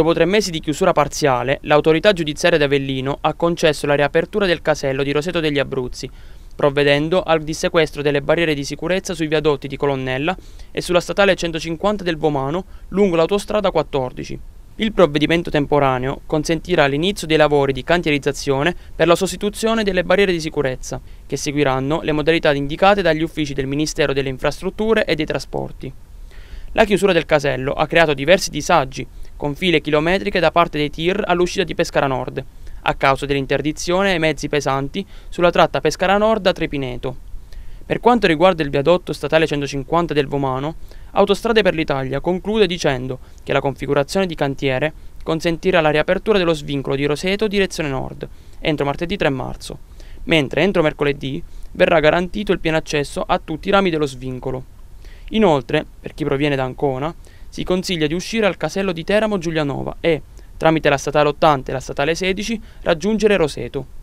Dopo tre mesi di chiusura parziale, l'autorità giudiziaria di Avellino ha concesso la riapertura del casello di Roseto degli Abruzzi, provvedendo al dissequestro delle barriere di sicurezza sui viadotti di Colonnella e sulla statale 150 del Vomano lungo l'autostrada 14. Il provvedimento temporaneo consentirà l'inizio dei lavori di cantierizzazione per la sostituzione delle barriere di sicurezza, che seguiranno le modalità indicate dagli uffici del Ministero delle Infrastrutture e dei Trasporti. La chiusura del casello ha creato diversi disagi con file chilometriche da parte dei tir all'uscita di Pescara Nord, a causa dell'interdizione ai mezzi pesanti sulla tratta Pescara Nord a Trepineto. Per quanto riguarda il viadotto statale 150 del Vomano, Autostrade per l'Italia conclude dicendo che la configurazione di cantiere consentirà la riapertura dello svincolo di Roseto direzione nord entro martedì 3 marzo, mentre entro mercoledì verrà garantito il pieno accesso a tutti i rami dello svincolo. Inoltre, per chi proviene da Ancona, si consiglia di uscire al casello di Teramo Giulianova e, tramite la statale 80 e la statale 16, raggiungere Roseto.